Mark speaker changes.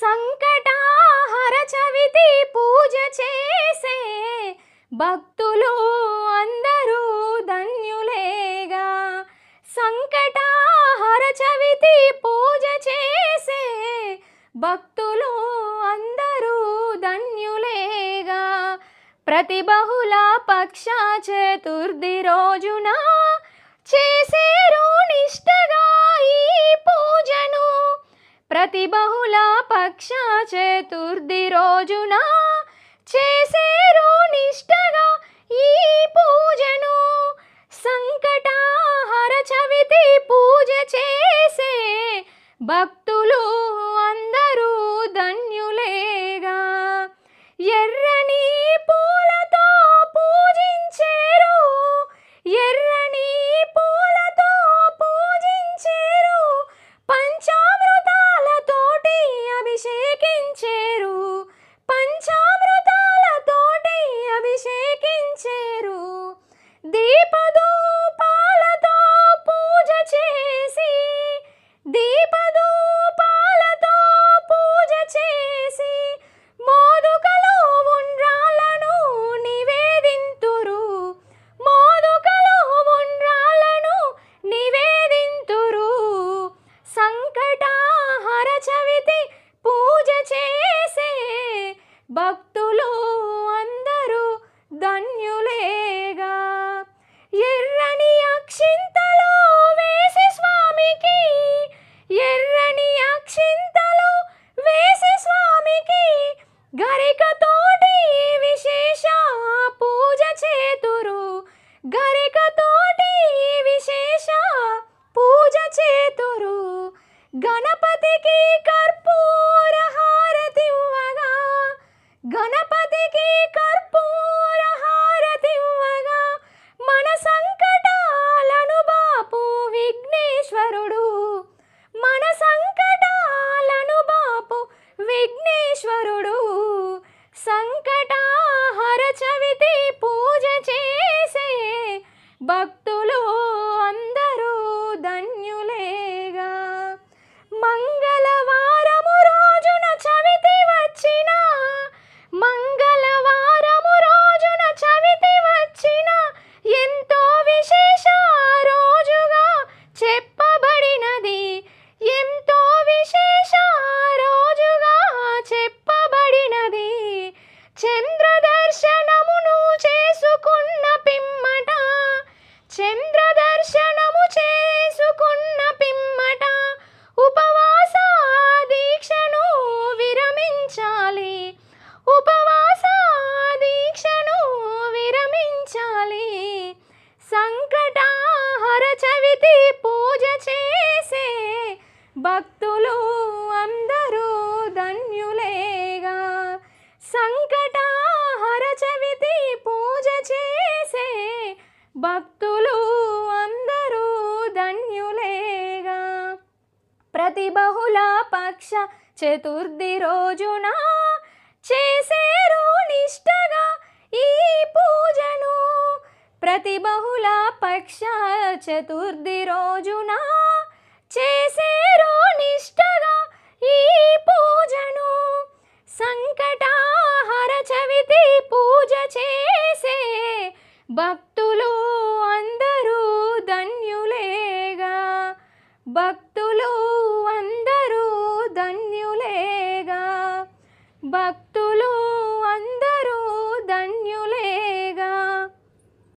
Speaker 1: సంకటాహర చవితి పూజ చేసే భక్తులు అందరూ ధన్యులేగా సంకటాహర చవితి పూజ చేసే భక్తులు అందరూ ధన్యులేగా ప్రతి బహుళ పక్ష చతుర్ పక్ష చతుర్థి రోజున చేసేరు నిష్టగా ఈ పూజను పంచారు పంచామ భక్తులు అందరూ ధన్యులేగా ఎర్రని అక్షింతలో వేసి స్వామికి ఎర్రని అక్షింతలో వేసి స్వామికి గరికతోటి విశేష పూజ చేతురు గరికతోటి విశేష పూజ చేతురు గణపతికి గణపతికి కర్పూర హారతివ్వగా మన సంకటాలను బాపు విఘ్నేశ్వరుడు మన సంకటాలను బాపు విఘ్నేశ్వరుడు సంకటాహర చవితి పూజ చేసే భక్తు భక్తులు అందరూ ధన్యులేగా సంకటహర పూజ చేసే భక్తులు అందరూ ధన్యులేగా ప్రతి బహుళ పక్ష చతుర్థి రోజున చేసేరు నిష్టగా ఈ పూజను ప్రతి బహుళ పక్ష చతుర్థి రోజున చేసే అందరూ నిష్టగా ఈ పూజను సంకటాహర చవితి పూజ చేసే భక్తులు అందరూ ధన్యులేగా భక్తులు